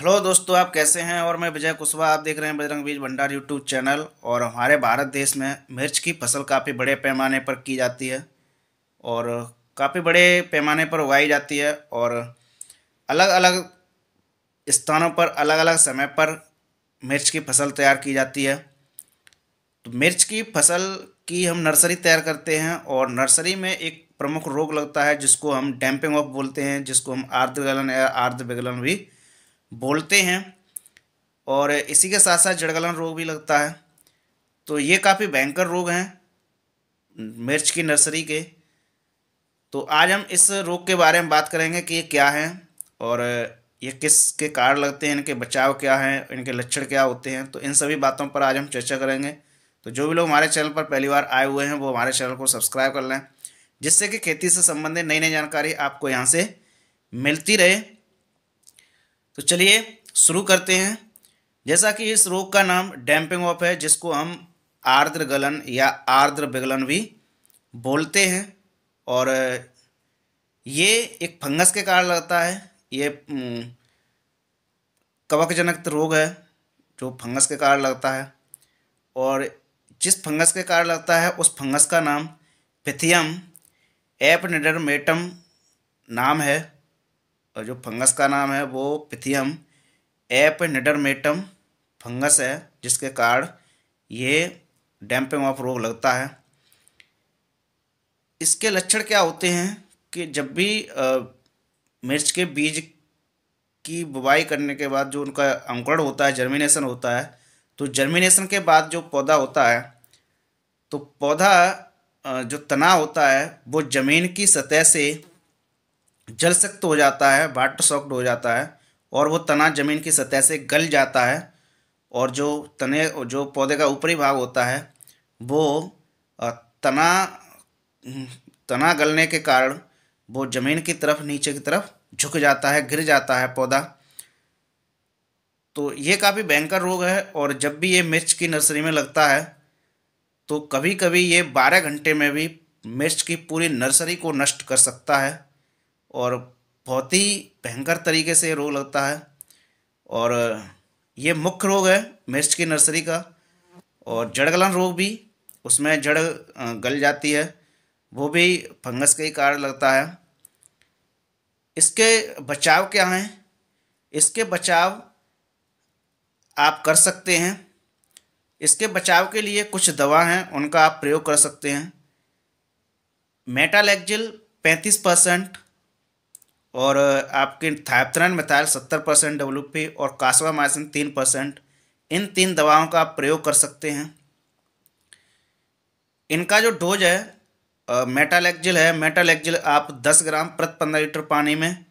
hello दोस्तों आप कैसे हैं और मैं विजय कुशवाहा आप देख रहे हैं बजरंग बीज भंडार यूट्यूब चैनल और हमारे भारत देश में मिर्च की फसल काफ़ी बड़े पैमाने पर की जाती है और काफ़ी बड़े पैमाने पर उगाई जाती है और अलग अलग स्थानों पर अलग अलग समय पर मिर्च की फसल तैयार की जाती है तो मिर्च की फसल की हम नर्सरी तैयार करते हैं और नर्सरी में एक प्रमुख रोग लगता है जिसको हम डैम्पिंग ऑफ बोलते हैं जिसको हम आर्द्र गलन या आर्द्र विगलन भी बोलते हैं और इसी के साथ साथ जड़गलन रोग भी लगता है तो ये काफ़ी भयंकर रोग हैं मिर्च की नर्सरी के तो आज हम इस रोग के बारे में बात करेंगे कि ये क्या है और ये किस के कारण लगते हैं इनके बचाव क्या हैं इनके लक्षण क्या होते हैं तो इन सभी बातों पर आज हम चर्चा करेंगे तो जो भी लोग हमारे चैनल पर पहली बार आए हुए हैं वो हमारे चैनल को सब्सक्राइब कर लें जिससे कि खेती से संबंधित नई नई जानकारी आपको यहाँ से मिलती रहे तो चलिए शुरू करते हैं जैसा कि इस रोग का नाम डैम्पिंग ऑफ है जिसको हम आर्द्र गलन या आर्द्र विगलन भी बोलते हैं और ये एक फंगस के कारण लगता है ये कवकजनक रोग है जो फंगस के कारण लगता है और जिस फंगस के कारण लगता है उस फंगस का नाम पिथियम एपनेडरमेटम नाम है और जो फंगस का नाम है वो पिथियम एप निडरमेटम फंगस है जिसके कारण ये डैम्पिंग ऑफ रोग लगता है इसके लक्षण क्या होते हैं कि जब भी आ, मिर्च के बीज की बुवाई करने के बाद जो उनका अंकुरण होता है जर्मिनेशन होता है तो जर्मिनेशन के बाद जो पौधा होता है तो पौधा जो तना होता है वो ज़मीन की सतह से जल सख्त हो जाता है वाटर सॉक्ट हो जाता है और वो तना ज़मीन की सतह से गल जाता है और जो तने जो पौधे का ऊपरी भाग होता है वो तना तना गलने के कारण वो ज़मीन की तरफ नीचे की तरफ झुक जाता है गिर जाता है पौधा तो ये काफ़ी भयंकर रोग है और जब भी ये मिर्च की नर्सरी में लगता है तो कभी कभी ये बारह घंटे में भी मिर्च की पूरी नर्सरी को नष्ट कर सकता है और बहुत ही भयंकर तरीके से रोग लगता है और ये मुख्य रोग है मिर्च की नर्सरी का और जड़ गलन रोग भी उसमें जड़ गल जाती है वो भी फंगस के ही कारण लगता है इसके बचाव क्या हैं इसके बचाव आप कर सकते हैं इसके बचाव के लिए कुछ दवा हैं उनका आप प्रयोग कर सकते हैं मेटालेक्जिल पैंतीस परसेंट और आपके थायप्थरन मिथाइल सत्तर परसेंट डब्ल्यू पी और कासवामाइसिन तीन परसेंट इन तीन दवाओं का आप प्रयोग कर सकते हैं इनका जो डोज है मेटालेक्जिल है मेटालेक्जिल आप 10 ग्राम प्रति 15 लीटर पानी में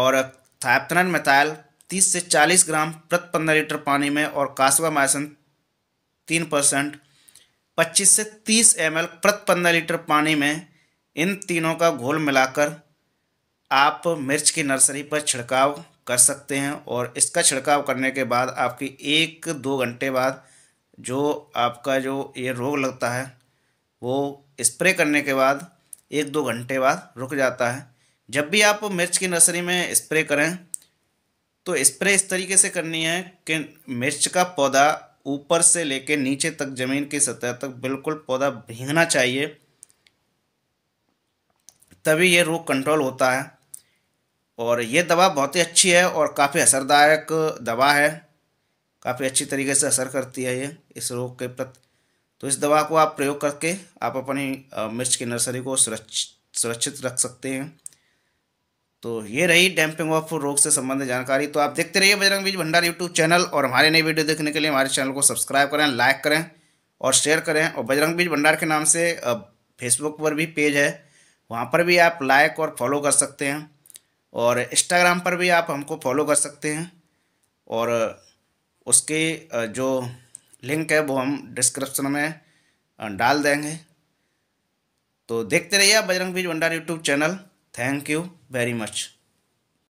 और थायप्थरन मिथाइल 30 से 40 ग्राम प्रति 15 लीटर पानी में और कासवामाइसिन तीन परसेंट पच्चीस से तीस एम प्रति पंद्रह लीटर पानी में इन तीनों का घोल मिलाकर आप मिर्च की नर्सरी पर छिड़काव कर सकते हैं और इसका छिड़काव करने के बाद आपकी एक दो घंटे बाद जो आपका जो ये रोग लगता है वो स्प्रे करने के बाद एक दो घंटे बाद रुक जाता है जब भी आप मिर्च की नर्सरी में स्प्रे करें तो स्प्रे इस तरीके से करनी है कि मिर्च का पौधा ऊपर से लेके नीचे तक ज़मीन की सतह तक बिल्कुल पौधा भींगना चाहिए तभी ये रोग कंट्रोल होता है और ये दवा बहुत ही अच्छी है और काफ़ी असरदायक दवा है काफ़ी अच्छी तरीके से असर करती है ये इस रोग के प्रति तो इस दवा को आप प्रयोग करके आप अपनी मिर्च की नर्सरी को सुरक्षित सुरक्षित रख सकते हैं तो ये रही डैम्पिंग ऑफ रोग से संबंधित जानकारी तो आप देखते रहिए बजरंग बीज भंडार यूट्यूब चैनल और हमारे नई वीडियो देखने के लिए हमारे चैनल को सब्सक्राइब करें लाइक करें और शेयर करें और बजरंग बीज भंडार के नाम से फेसबुक पर भी पेज है वहाँ पर भी आप लाइक और फॉलो कर सकते हैं और इंस्टाग्राम पर भी आप हमको फॉलो कर सकते हैं और उसके जो लिंक है वो हम डिस्क्रिप्शन में डाल देंगे तो देखते रहिए Bajrang Beej Bhandar YouTube channel thank you very much